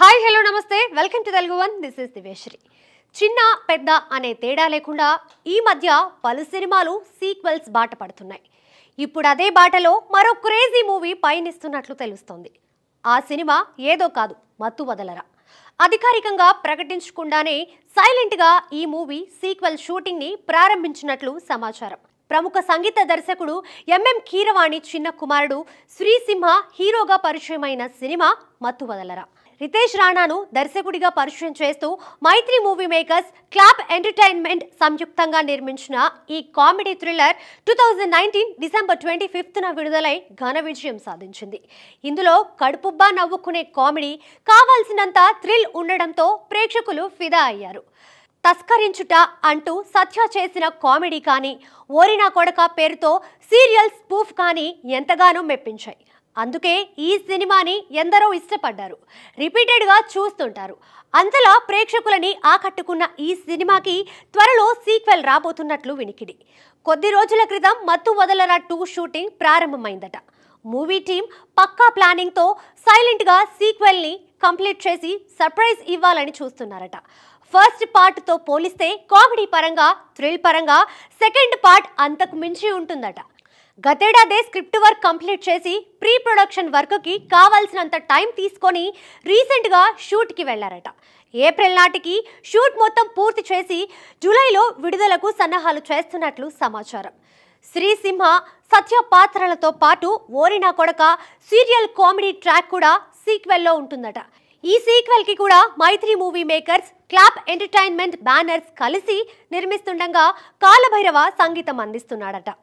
hi hello నమస్తే welcome to Telugu one this is దివేశ్రీ చిన్న పెద్ద అనే తేడా లేకుండా ఈ మధ్య పలు సినిమాలు సీక్వెల్స్ బాట పడుతున్నాయి ఇప్పుడు అదే బాటలో మరో క్రేజీ మూవీ పయనిస్తున్నట్లు తెలుస్తోంది ఆ సినిమా ఏదో కాదు మత్తు వదలరా అధికారికంగా ప్రకటించకుండానే సైలెంట్గా ఈ మూవీ సీక్వెల్ షూటింగ్ని ప్రారంభించినట్లు సమాచారం ప్రముఖ సంగీత దర్శకుడు ఎంఎం కీరవాణి చిన్న కుమారుడు శ్రీసింహ హీరోగా పరిచయమైన సినిమా మత్తు వదలరా రితేష్ రాణాను దర్శకుడిగా పరిచయం చేస్తూ Mythri movie makers clap entertainment సంయుక్తంగా నిర్మించిన ఈ comedy thriller two thousand nineteen December twenty ఫిఫ్త్న విడుదలై ఘన విజయం సాధించింది ఇందులో కడుపుబ్బా నవ్వుకునే కామెడీ కావాల్సినంత థ్రిల్ ఉండడంతో ప్రేక్షకులు ఫిదా అయ్యారు తస్కరించుట అంటూ సత్య చేసిన కామెడీ కానీ ఓరినా కొడక పేరుతో సీరియల్ స్పూఫ్ కానీ ఎంతగానో మెప్పించాయి అందుకే ఈ సినిమాని ఎందరో ఇష్టపడ్డారు రిపీటెడ్గా చూస్తుంటారు అంతలా ప్రేక్షకులని ఆకట్టుకున్న ఈ సినిమాకి త్వరలో సీక్వెల్ రాబోతున్నట్లు వినికిడి కొద్ది రోజుల క్రితం మత్తు వదలరా టూ షూటింగ్ ప్రారంభమైందట మూవీ టీం పక్కా ప్లానింగ్తో సైలెంట్గా సీక్వెల్ని కంప్లీట్ చేసి సర్ప్రైజ్ ఇవ్వాలని చూస్తున్నారట ఫస్ట్ పార్ట్ తో పోలిస్తే కామెడీ పరంగా థ్రిల్ పరంగా సెకండ్ పార్ట్ అంతకు మించి ఉంటుందట గతేడాదే స్క్రిప్ట్ వర్క్ కంప్లీట్ చేసి ప్రీ ప్రొడక్షన్ వర్క్కి కావాల్సినంత టైం తీసుకొని రీసెంట్గా షూట్కి వెళ్ళారట ఏప్రిల్ నాటికి షూట్ మొత్తం పూర్తి చేసి జూలైలో విడుదలకు సన్నాహాలు చేస్తున్నట్లు సమాచారం శ్రీసింహ సత్య పాత్రలతో పాటు ఓరినా కొడక సీరియల్ కామెడీ ట్రాక్ కూడా సీక్వెల్లో ఉంటుందట ఈ కి కూడా Mythri movie makers clap entertainment banners కలిసి నిర్మిస్తుండగా కాలభైరవ సంగీతం అందిస్తున్నాడట